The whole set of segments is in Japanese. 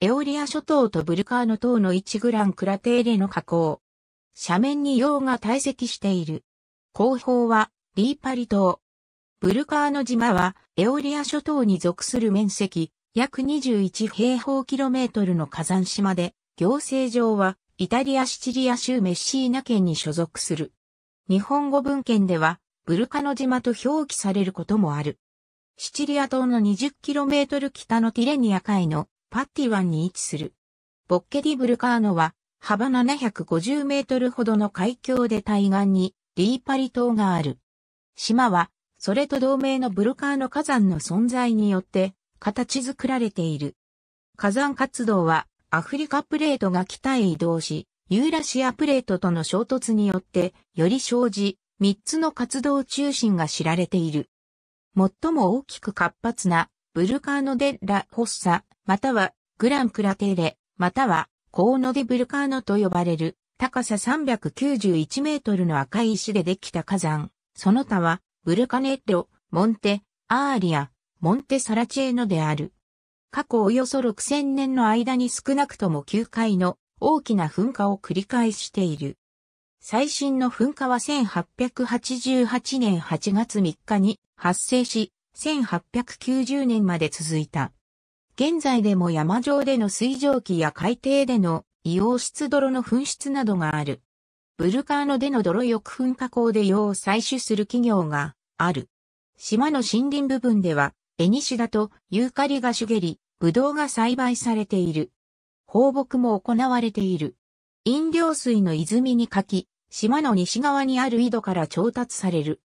エオリア諸島とブルカーノ島の1グランクラテーレの河口。斜面に洋が堆積している。後方はリーパリ島。ブルカーノ島はエオリア諸島に属する面積約21平方キロメートルの火山島で、行政上はイタリア・シチリア州メッシーナ県に所属する。日本語文献ではブルカノ島と表記されることもある。シチリア島の2 0トル北のティレニア海のパッティ湾に位置する。ボッケディ・ブルカーノは幅750メートルほどの海峡で対岸にリーパリ島がある。島はそれと同盟のブルカーノ火山の存在によって形作られている。火山活動はアフリカプレートが北へ移動し、ユーラシアプレートとの衝突によってより生じ、三つの活動中心が知られている。最も大きく活発なブルカーノ・デ・ラ・ホッサまたはグランプラテーレ、またはコーノデブルカーノと呼ばれる高さ391メートルの赤い石でできた火山。その他はブルカネッロ、モンテ、アーリア、モンテサラチェーノである。過去およそ6000年の間に少なくとも9回の大きな噴火を繰り返している。最新の噴火は1888年8月3日に発生し、1890年まで続いた。現在でも山上での水蒸気や海底での硫黄質泥の噴出などがある。ブルカーノでの泥浴噴火口で用を採取する企業がある。島の森林部分では、エニシダとユーカリが茂り、ブドウが栽培されている。放牧も行われている。飲料水の泉にかき、島の西側にある井戸から調達される。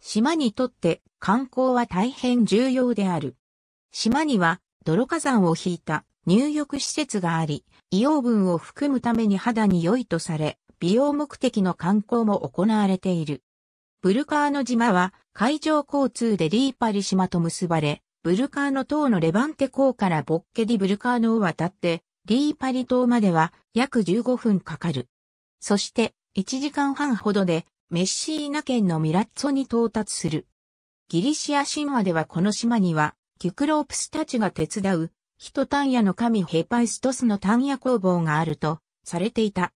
島にとって観光は大変重要である。島には泥火山を引いた入浴施設があり、硫黄分を含むために肌に良いとされ、美容目的の観光も行われている。ブルカーノ島は海上交通でリーパリ島と結ばれ、ブルカーノ島のレバンテ港からボッケディブルカーノを渡って、リーパリ島までは約15分かかる。そして1時間半ほどでメッシーナ県のミラッツォに到達する。ギリシア神話ではこの島にはキュクロープスたちが手伝う、ヒトタンヤの神ヘパイストスのタンヤ工房があると、されていた。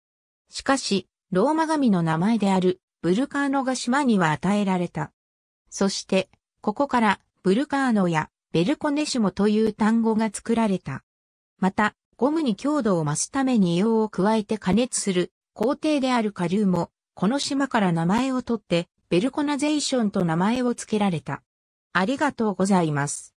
しかし、ローマ神の名前である、ブルカーノが島には与えられた。そして、ここから、ブルカーノや、ベルコネシモという単語が作られた。また、ゴムに強度を増すために硫黄を加えて加熱する、工程である下流も、この島から名前を取って、ベルコナゼーションと名前を付けられた。ありがとうございます。